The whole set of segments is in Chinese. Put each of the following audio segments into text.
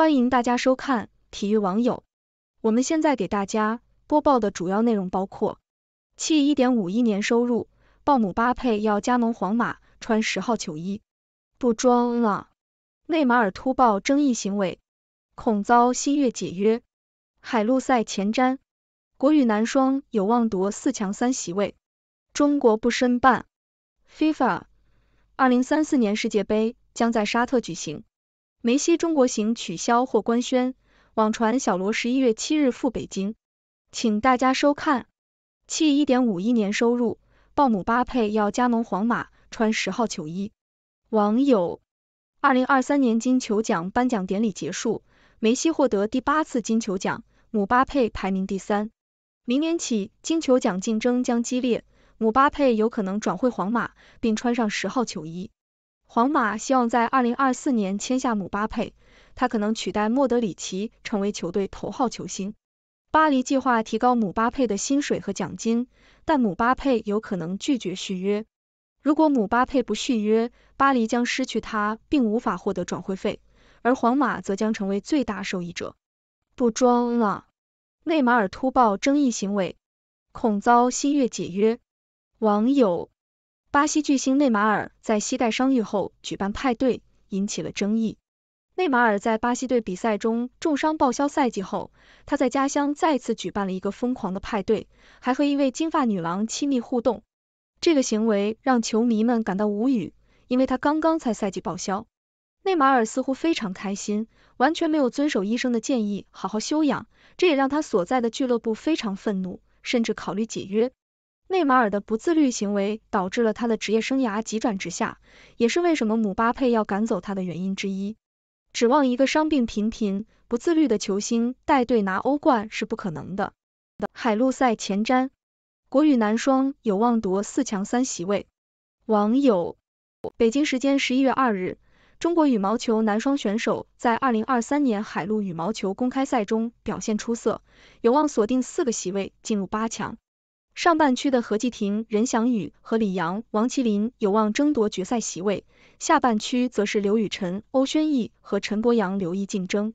欢迎大家收看体育网友。我们现在给大家播报的主要内容包括：弃1.5亿年收入，鲍姆巴佩要加盟皇马，穿十号球衣；不装了，内马尔突爆争议行为，恐遭新月解约；海陆赛前瞻，国羽男双有望夺四强三席位；中国不申办 FIFA 二零三四年世界杯将在沙特举行。梅西中国行取消或官宣，网传小罗十一月七日赴北京，请大家收看。弃一点五亿年收入，鲍姆巴佩要加盟皇马，穿十号球衣。网友：二零二三年金球奖颁奖典礼结束，梅西获得第八次金球奖，姆巴佩排名第三。明年起金球奖竞争将激烈，姆巴佩有可能转会皇马，并穿上十号球衣。皇马希望在二零二四年签下姆巴佩，他可能取代莫德里奇成为球队头号球星。巴黎计划提高姆巴佩的薪水和奖金，但姆巴佩有可能拒绝续约。如果姆巴佩不续约，巴黎将失去他并无法获得转会费，而皇马则将成为最大受益者。不装了，内马尔突爆争议行为，恐遭新月解约。网友。巴西巨星内马尔在膝盖伤愈后举办派对，引起了争议。内马尔在巴西队比赛中重伤报销赛季后，他在家乡再次举办了一个疯狂的派对，还和一位金发女郎亲密互动。这个行为让球迷们感到无语，因为他刚刚才赛季报销。内马尔似乎非常开心，完全没有遵守医生的建议好好休养，这也让他所在的俱乐部非常愤怒，甚至考虑解约。内马尔的不自律行为导致了他的职业生涯急转直下，也是为什么姆巴佩要赶走他的原因之一。指望一个伤病频频、不自律的球星带队拿欧冠是不可能的。海陆赛前瞻：国羽男双有望夺四强三席位。网友：北京时间十一月二日，中国羽毛球男双选手在二零二三年海陆羽毛球公开赛中表现出色，有望锁定四个席位进入八强。上半区的何继廷、任翔宇和李阳、王麒林有望争夺决赛席位，下半区则是刘雨辰、欧轩逸和陈柏阳、刘毅竞争。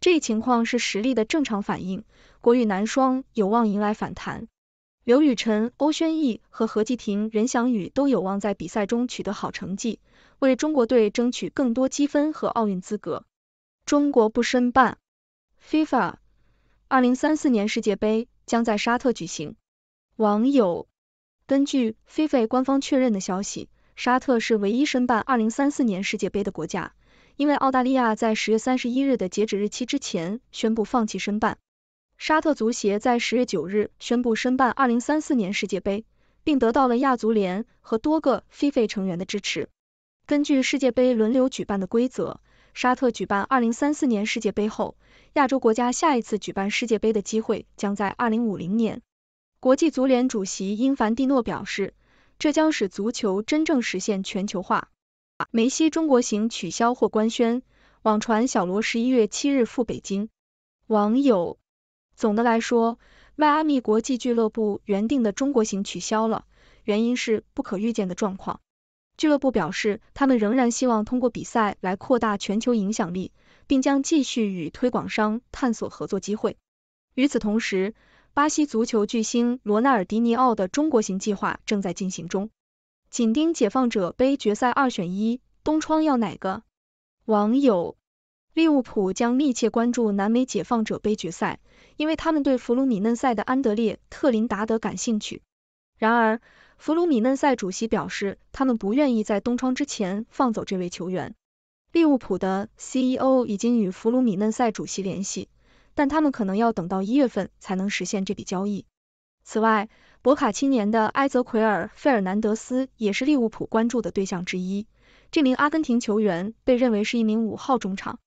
这一情况是实力的正常反应。国羽男双有望迎来反弹。刘雨辰、欧轩逸和何继廷、任翔宇都有望在比赛中取得好成绩，为中国队争取更多积分和奥运资格。中国不申办 FIFA 二零三四年世界杯将在沙特举行。网友根据 f i 官方确认的消息，沙特是唯一申办二零三四年世界杯的国家，因为澳大利亚在十月三十一日的截止日期之前宣布放弃申办。沙特足协在十月九日宣布申办二零三四年世界杯，并得到了亚足联和多个 f i 成员的支持。根据世界杯轮流举办的规则，沙特举办二零三四年世界杯后，亚洲国家下一次举办世界杯的机会将在二零五零年。国际足联主席因凡蒂诺表示，这将使足球真正实现全球化。梅西中国行取消或官宣，网传小罗十一月七日赴北京。网友：总的来说，迈阿密国际俱乐部原定的中国行取消了，原因是不可预见的状况。俱乐部表示，他们仍然希望通过比赛来扩大全球影响力，并将继续与推广商探索合作机会。与此同时，巴西足球巨星罗纳尔迪尼奥的中国行计划正在进行中，紧盯解放者杯决赛二选一，东窗要哪个？网友：利物浦将密切关注南美解放者杯决赛，因为他们对弗鲁米嫩赛的安德烈特林达德感兴趣。然而，弗鲁米嫩赛主席表示，他们不愿意在东窗之前放走这位球员。利物浦的 CEO 已经与弗鲁米嫩赛主席联系。但他们可能要等到一月份才能实现这笔交易。此外，博卡青年的埃泽奎尔·费尔南德斯也是利物浦关注的对象之一。这名阿根廷球员被认为是一名五号中场。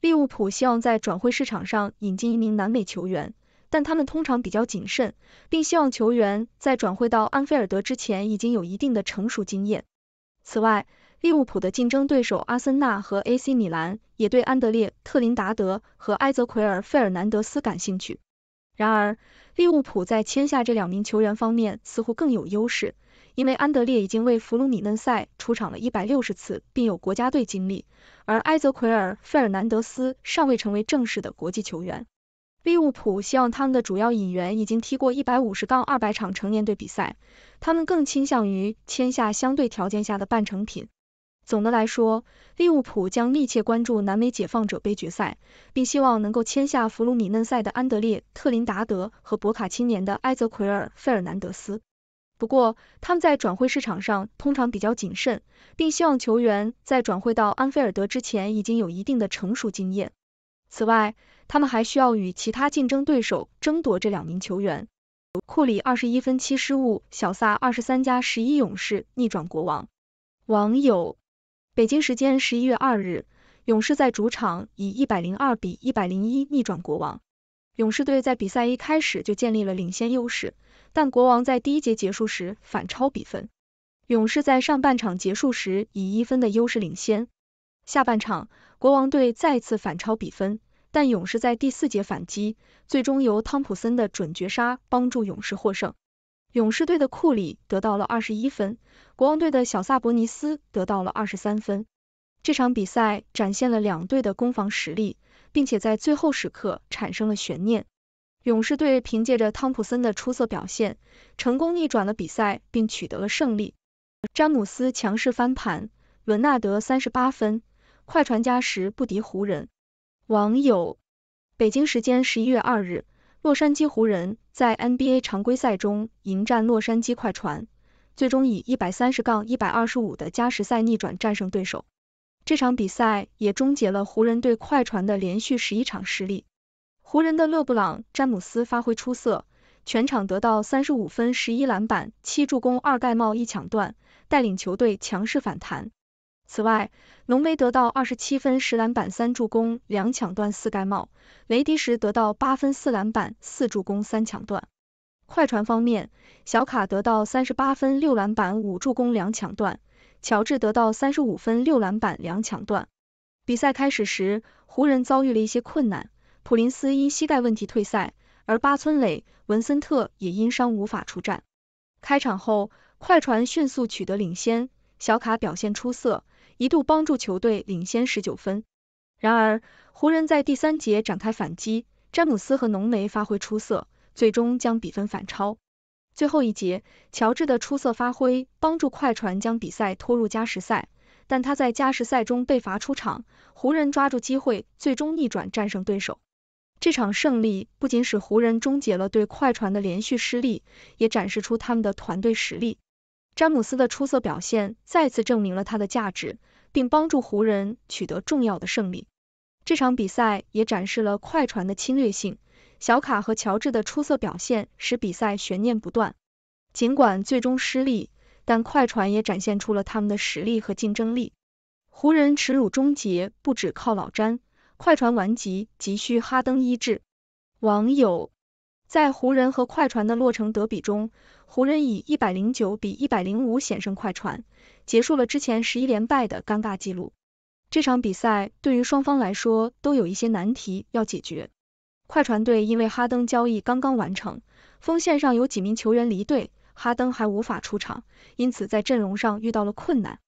利物浦希望在转会市场上引进一名南美球员，但他们通常比较谨慎，并希望球员在转会到安菲尔德之前已经有一定的成熟经验。此外，利物浦的竞争对手阿森纳和 AC 米兰也对安德烈特林达德和埃泽奎尔费尔南德斯感兴趣。然而，利物浦在签下这两名球员方面似乎更有优势，因为安德烈已经为弗鲁米嫩塞出场了一百六十次，并有国家队经历，而埃泽奎尔费尔南德斯尚未成为正式的国际球员。利物浦希望他们的主要引援已经踢过一百五十杠二百场成年队比赛，他们更倾向于签下相对条件下的半成品。总的来说，利物浦将密切关注南美解放者杯决赛，并希望能够签下弗鲁米嫩塞的安德烈特林达德和博卡青年的埃泽奎尔费尔南德斯。不过，他们在转会市场上通常比较谨慎，并希望球员在转会到安菲尔德之前已经有一定的成熟经验。此外，他们还需要与其他竞争对手争夺这两名球员。库里二十一分七失误，小萨二十三加十一，勇士逆转国王。网友。北京时间十一月二日，勇士在主场以一百零二比一百零一逆转国王。勇士队在比赛一开始就建立了领先优势，但国王在第一节结束时反超比分。勇士在上半场结束时以一分的优势领先。下半场，国王队再次反超比分，但勇士在第四节反击，最终由汤普森的准绝杀帮助勇士获胜。勇士队的库里得到了二十一分，国王队的小萨博尼斯得到了二十三分。这场比赛展现了两队的攻防实力，并且在最后时刻产生了悬念。勇士队凭借着汤普森的出色表现，成功逆转了比赛并取得了胜利。詹姆斯强势翻盘，伦纳德三十八分，快船加时不敌湖人。网友：北京时间十一月二日。洛杉矶湖人，在 NBA 常规赛中迎战洛杉矶快船，最终以一百三十杠一百二十五的加时赛逆转战胜对手。这场比赛也终结了湖人对快船的连续十一场失利。湖人的勒布朗詹姆斯发挥出色，全场得到三十五分、十一篮板、七助攻、二盖帽、一抢断，带领球队强势反弹。此外，浓眉得到二十七分、十篮板、三助攻、两抢断、四盖帽；雷迪什得到八分、四篮板、四助攻、三抢断。快船方面，小卡得到三十八分、六篮板、五助攻、两抢断；乔治得到三十五分、六篮板、两抢断。比赛开始时，湖人遭遇了一些困难，普林斯因膝盖问题退赛，而巴村磊、文森特也因伤无法出战。开场后，快船迅速取得领先，小卡表现出色。一度帮助球队领先十九分，然而湖人在第三节展开反击，詹姆斯和浓眉发挥出色，最终将比分反超。最后一节，乔治的出色发挥帮助快船将比赛拖入加时赛，但他在加时赛中被罚出场，湖人抓住机会，最终逆转战胜对手。这场胜利不仅使湖人终结了对快船的连续失利，也展示出他们的团队实力。詹姆斯的出色表现再次证明了他的价值。并帮助湖人取得重要的胜利。这场比赛也展示了快船的侵略性，小卡和乔治的出色表现使比赛悬念不断。尽管最终失利，但快船也展现出了他们的实力和竞争力。湖人耻辱终结不止靠老詹，快船顽疾急需哈登医治。网友在湖人和快船的落成德比中。湖人以一百零九比一百零五险胜快船，结束了之前十一连败的尴尬记录。这场比赛对于双方来说都有一些难题要解决。快船队因为哈登交易刚刚完成，锋线上有几名球员离队，哈登还无法出场，因此在阵容上遇到了困难。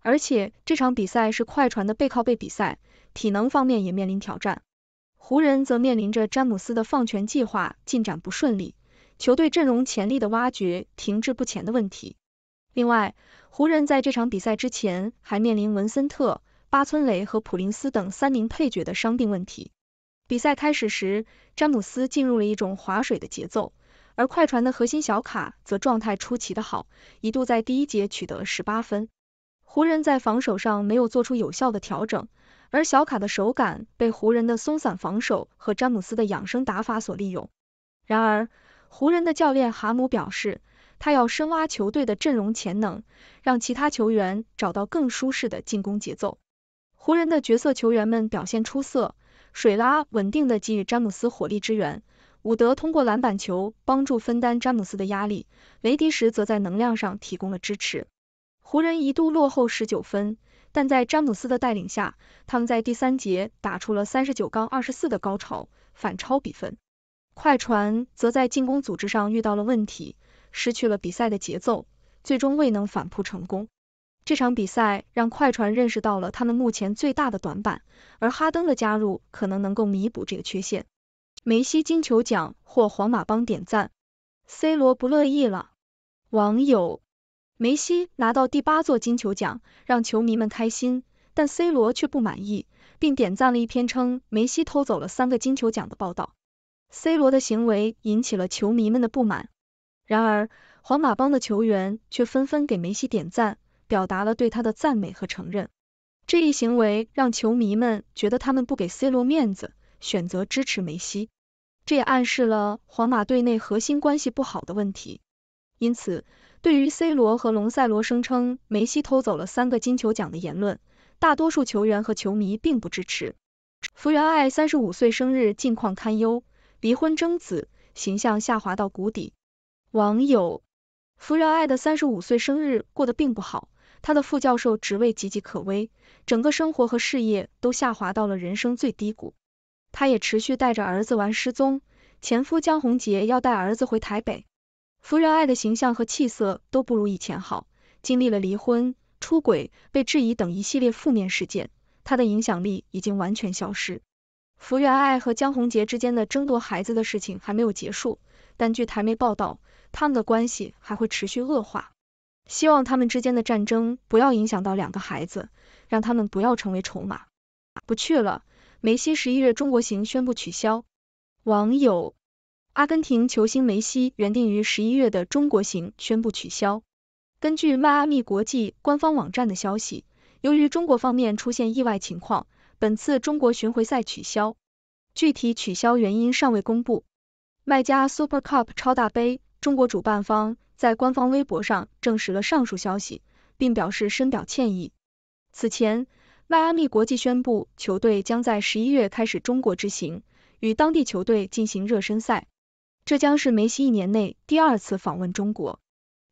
而且这场比赛是快船的背靠背比赛，体能方面也面临挑战。湖人则面临着詹姆斯的放权计划进展不顺利。球队阵容潜力的挖掘停滞不前的问题。另外，湖人在这场比赛之前还面临文森特、巴村雷和普林斯等三名配角的伤病问题。比赛开始时，詹姆斯进入了一种划水的节奏，而快船的核心小卡则状态出奇的好，一度在第一节取得了十八分。湖人在防守上没有做出有效的调整，而小卡的手感被湖人的松散防守和詹姆斯的养生打法所利用。然而，湖人的教练哈姆表示，他要深挖球队的阵容潜能，让其他球员找到更舒适的进攻节奏。湖人的角色球员们表现出色，水拉稳定的给予詹姆斯火力支援，伍德通过篮板球帮助分担詹姆斯的压力，雷迪什则在能量上提供了支持。湖人一度落后十九分，但在詹姆斯的带领下，他们在第三节打出了三十九杠二十四的高潮，反超比分。快船则在进攻组织上遇到了问题，失去了比赛的节奏，最终未能反扑成功。这场比赛让快船认识到了他们目前最大的短板，而哈登的加入可能能够弥补这个缺陷。梅西金球奖获皇马帮点赞，C 罗不乐意了。网友：梅西拿到第八座金球奖，让球迷们开心，但 C 罗却不满意，并点赞了一篇称梅西偷走了三个金球奖的报道。C 罗的行为引起了球迷们的不满，然而皇马帮的球员却纷纷给梅西点赞，表达了对他的赞美和承认。这一行为让球迷们觉得他们不给 C 罗面子，选择支持梅西，这也暗示了皇马队内核心关系不好的问题。因此，对于 C 罗和龙塞罗声称梅西偷走了三个金球奖的言论，大多数球员和球迷并不支持。福原爱三十五岁生日近况堪忧。离婚争子，形象下滑到谷底。网友：福原爱的三十五岁生日过得并不好，她的副教授职位岌岌可危，整个生活和事业都下滑到了人生最低谷。她也持续带着儿子玩失踪，前夫江宏杰要带儿子回台北。福原爱的形象和气色都不如以前好，经历了离婚、出轨、被质疑等一系列负面事件，她的影响力已经完全消失。福原爱和江宏杰之间的争夺孩子的事情还没有结束，但据台媒报道，他们的关系还会持续恶化。希望他们之间的战争不要影响到两个孩子，让他们不要成为筹码。不去了，梅西十一月中国行宣布取消。网友，阿根廷球星梅西原定于十一月的中国行宣布取消。根据迈阿密国际官方网站的消息，由于中国方面出现意外情况。本次中国巡回赛取消，具体取消原因尚未公布。卖家 Super Cup 超大杯中国主办方在官方微博上证实了上述消息，并表示深表歉意。此前，迈阿密国际宣布球队将在十一月开始中国之行，与当地球队进行热身赛。这将是梅西一年内第二次访问中国，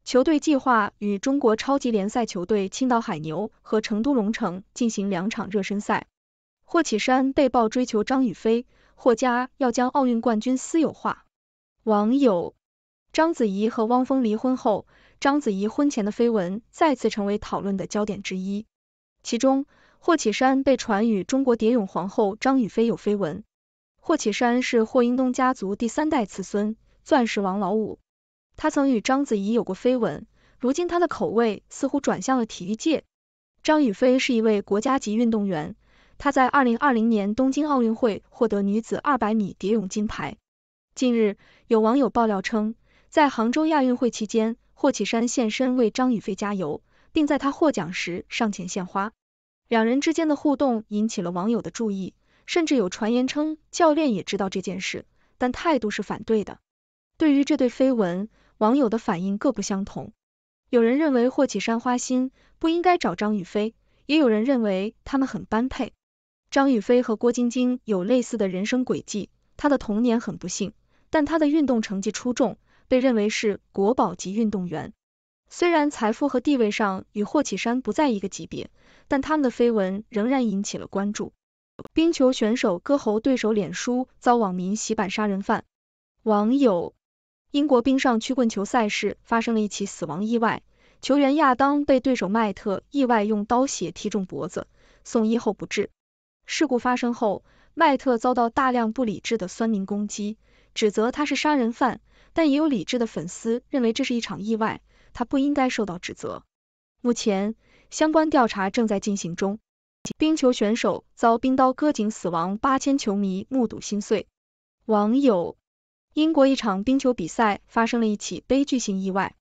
球队计划与中国超级联赛球队青岛海牛和成都蓉城进行两场热身赛。霍启山被曝追求张雨霏，霍家要将奥运冠军私有化。网友：章子怡和汪峰离婚后，章子怡婚前的绯闻再次成为讨论的焦点之一。其中，霍启山被传与中国蝶泳皇后张雨霏有绯闻。霍启山是霍英东家族第三代次孙，钻石王老五。他曾与章子怡有过绯闻，如今他的口味似乎转向了体育界。张雨霏是一位国家级运动员。他在二零二零年东京奥运会获得女子二百米蝶泳金牌。近日，有网友爆料称，在杭州亚运会期间，霍启山现身为张雨霏加油，并在她获奖时上前献花。两人之间的互动引起了网友的注意，甚至有传言称教练也知道这件事，但态度是反对的。对于这对绯闻，网友的反应各不相同。有人认为霍启山花心，不应该找张雨霏；也有人认为他们很般配。张雨霏和郭晶晶有类似的人生轨迹，她的童年很不幸，但她的运动成绩出众，被认为是国宝级运动员。虽然财富和地位上与霍启山不在一个级别，但他们的绯闻仍然引起了关注。冰球选手割喉对手脸书遭网民洗版杀人犯，网友：英国冰上曲棍球赛事发生了一起死亡意外，球员亚当被对手麦特意外用刀血踢中脖子，送医后不治。事故发生后，麦特遭到大量不理智的酸民攻击，指责他是杀人犯，但也有理智的粉丝认为这是一场意外，他不应该受到指责。目前，相关调查正在进行中。冰球选手遭冰刀割颈死亡，八千球迷目睹心碎。网友：英国一场冰球比赛发生了一起悲剧性意外，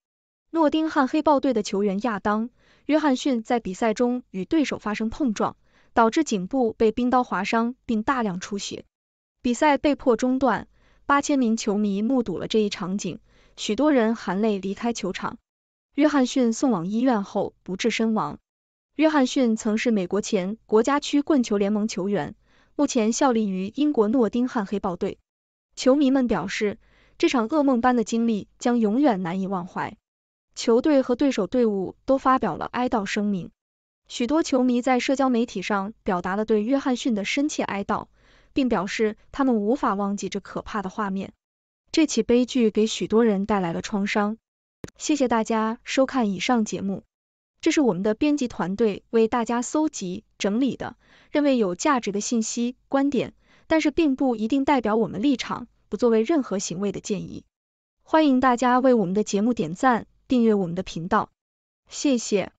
诺丁汉黑豹队的球员亚当·约翰逊在比赛中与对手发生碰撞。导致颈部被冰刀划伤并大量出血，比赛被迫中断。八千名球迷目睹了这一场景，许多人含泪离开球场。约翰逊送往医院后不治身亡。约翰逊曾是美国前国家区棍球联盟球员，目前效力于英国诺丁汉黑豹队。球迷们表示，这场噩梦般的经历将永远难以忘怀。球队和对手队伍都发表了哀悼声明。许多球迷在社交媒体上表达了对约翰逊的深切哀悼，并表示他们无法忘记这可怕的画面。这起悲剧给许多人带来了创伤。谢谢大家收看以上节目，这是我们的编辑团队为大家搜集整理的，认为有价值的信息、观点，但是并不一定代表我们立场，不作为任何行为的建议。欢迎大家为我们的节目点赞、订阅我们的频道，谢谢。